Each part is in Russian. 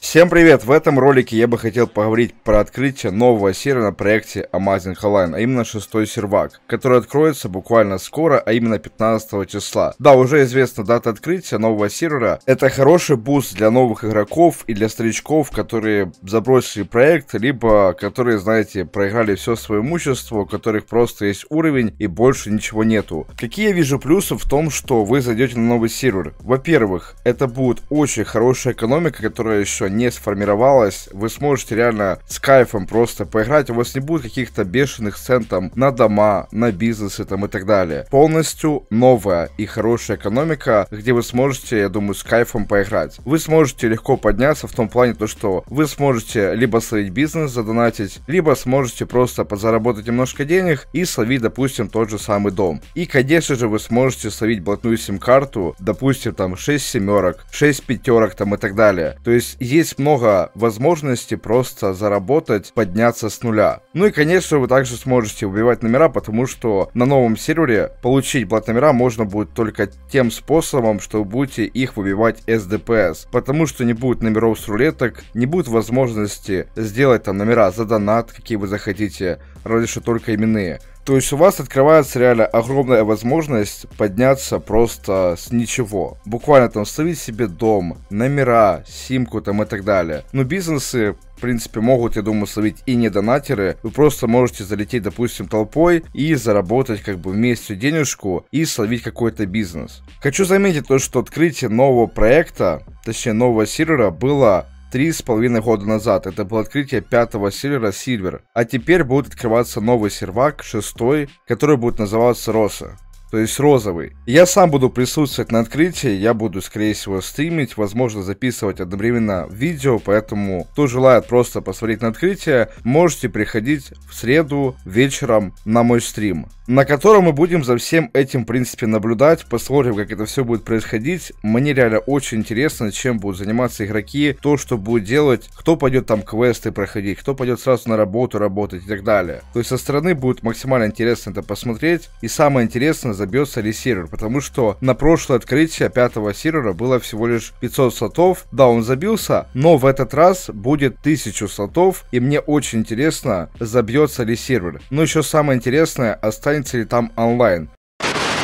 Всем привет! В этом ролике я бы хотел поговорить про открытие нового сервера на проекте Amazing Online, а именно шестой сервак, который откроется буквально скоро, а именно 15 числа. Да, уже известна дата открытия нового сервера. Это хороший буст для новых игроков и для старичков, которые забросили проект, либо которые, знаете, проиграли все свое имущество, у которых просто есть уровень и больше ничего нету. Какие я вижу плюсы в том, что вы зайдете на новый сервер? Во-первых, это будет очень хорошая экономика, которая еще не сформировалась, вы сможете реально с кайфом просто поиграть, у вас не будет каких-то бешеных цен там на дома, на бизнесы там и так далее. Полностью новая и хорошая экономика, где вы сможете, я думаю, с кайфом поиграть. Вы сможете легко подняться в том плане, то что вы сможете либо словить бизнес, задонатить, либо сможете просто подзаработать немножко денег и словить, допустим, тот же самый дом. И, конечно же, вы сможете словить блатную сим-карту, допустим, там 6 семерок, 6 пятерок там и так далее. То есть, есть много возможностей просто заработать, подняться с нуля. Ну и, конечно, вы также сможете убивать номера, потому что на новом сервере получить блат номера можно будет только тем способом, что вы будете их выбивать SDPS. потому что не будет номеров с рулеток, не будет возможности сделать там номера за донат, какие вы захотите, разве что только именные. То есть у вас открывается реально огромная возможность подняться просто с ничего. Буквально там ставить себе дом, номера, симку там и так далее. Но ну, бизнесы в принципе, могут, я думаю, словить и не донатеры. Вы просто можете залететь, допустим, толпой и заработать как бы вместе денежку и словить какой-то бизнес. Хочу заметить то, что открытие нового проекта, точнее нового сервера, было три с половиной года назад. Это было открытие пятого сервера Silver. А теперь будет открываться новый сервак, шестой, который будет называться Роса. То есть розовый. Я сам буду присутствовать на открытии, я буду, скорее всего, стримить, возможно, записывать одновременно видео, поэтому, кто желает просто посмотреть на открытие, можете приходить в среду вечером на мой стрим на котором мы будем за всем этим, в принципе, наблюдать, посмотрим, как это все будет происходить. Мне реально очень интересно, чем будут заниматься игроки, то, что будет делать, кто пойдет там квесты проходить, кто пойдет сразу на работу работать и так далее. То есть со стороны будет максимально интересно это посмотреть, и самое интересное, забьется ли сервер, потому что на прошлое открытие пятого сервера было всего лишь 500 слотов, да, он забился, но в этот раз будет 1000 слотов, и мне очень интересно, забьется ли сервер. Но еще самое интересное, останется странице или там онлайн.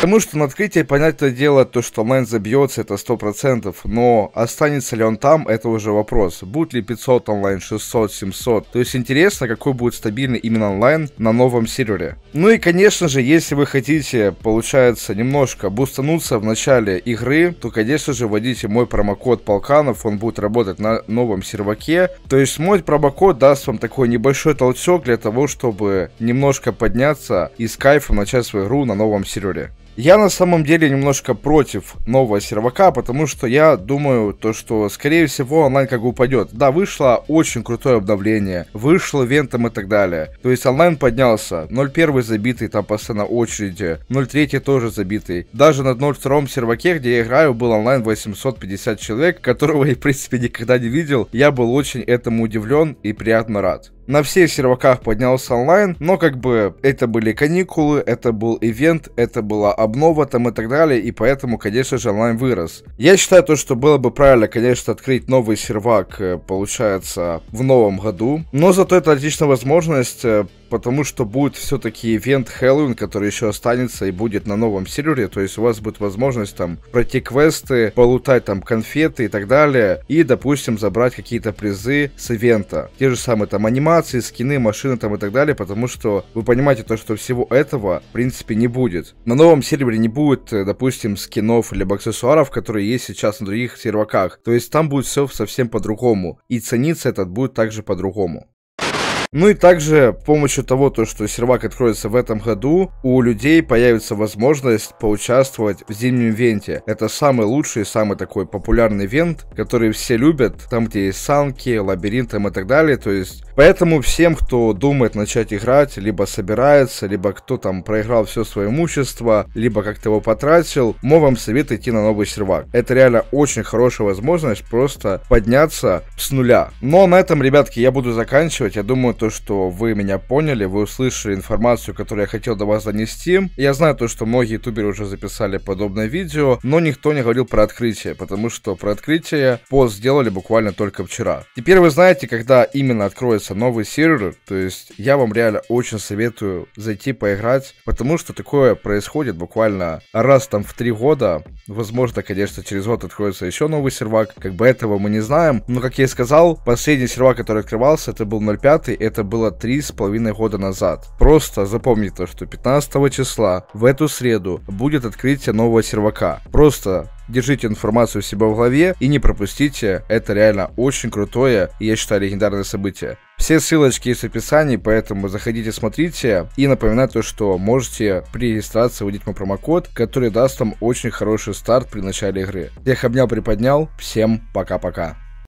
Потому что на открытии, понятное дело, то, что Мэн забьется, это процентов, но останется ли он там, это уже вопрос. Будет ли 500 онлайн, 600, 700? То есть интересно, какой будет стабильный именно онлайн на новом сервере. Ну и, конечно же, если вы хотите, получается, немножко бустануться в начале игры, то, конечно же, вводите мой промокод Полканов, он будет работать на новом серваке. То есть мой промокод даст вам такой небольшой толчок для того, чтобы немножко подняться и с кайфом начать свою игру на новом сервере. Я на самом деле немножко против нового сервака, потому что я думаю, то, что скорее всего онлайн как бы упадет. Да, вышло очень крутое обновление, вышло вентом и так далее. То есть онлайн поднялся, 0.1 забитый, там постоянно очереди, 0.3 тоже забитый. Даже на 0.2 серваке, где я играю, был онлайн 850 человек, которого я в принципе никогда не видел. Я был очень этому удивлен и приятно рад. На всех серваках поднялся онлайн, но как бы это были каникулы, это был ивент, это была обнова там и так далее, и поэтому, конечно же, онлайн вырос. Я считаю то, что было бы правильно, конечно, открыть новый сервак, э, получается, в новом году, но зато это отличная возможность э, потому что будет все-таки ивент Хэллоуин, который еще останется и будет на новом сервере, то есть у вас будет возможность там пройти квесты, полутать там конфеты и так далее, и, допустим, забрать какие-то призы с ивента. Те же самые там анимации, скины, машины там и так далее, потому что вы понимаете то, что всего этого, в принципе, не будет. На новом сервере не будет, э, допустим, скинов или аксессуаров, которые есть сейчас на других серваках, то есть там будет все совсем по-другому, и цениться этот будет также по-другому. Ну и также с помощью того, то, что сервак откроется в этом году, у людей появится возможность поучаствовать в зимнем венте. Это самый лучший, самый такой популярный вент, который все любят, там где есть санки, лабиринты и так далее. То есть, поэтому всем, кто думает начать играть, либо собирается, либо кто там проиграл все свое имущество, либо как-то его потратил, мы вам советуем идти на новый сервак. Это реально очень хорошая возможность просто подняться с нуля. Но на этом, ребятки, я буду заканчивать. Я думаю, то то, что вы меня поняли, вы услышали информацию, которую я хотел до вас донести. Я знаю то, что многие ютуберы уже записали подобное видео, но никто не говорил про открытие, потому что про открытие пост сделали буквально только вчера. Теперь вы знаете, когда именно откроется новый сервер, то есть я вам реально очень советую зайти поиграть, потому что такое происходит буквально раз там в три года, возможно, конечно, через год откроется еще новый сервак, как бы этого мы не знаем, но, как я и сказал, последний сервак, который открывался, это был 05, это было три с половиной года назад. Просто запомни то, что 15 числа в эту среду будет открытие нового сервака. Просто Держите информацию у себя в голове и не пропустите, это реально очень крутое и я считаю легендарное событие. Все ссылочки есть в описании, поэтому заходите, смотрите. И напоминаю то, что можете при регистрации вводить мой промокод, который даст вам очень хороший старт при начале игры. Всех обнял, приподнял. Всем пока-пока.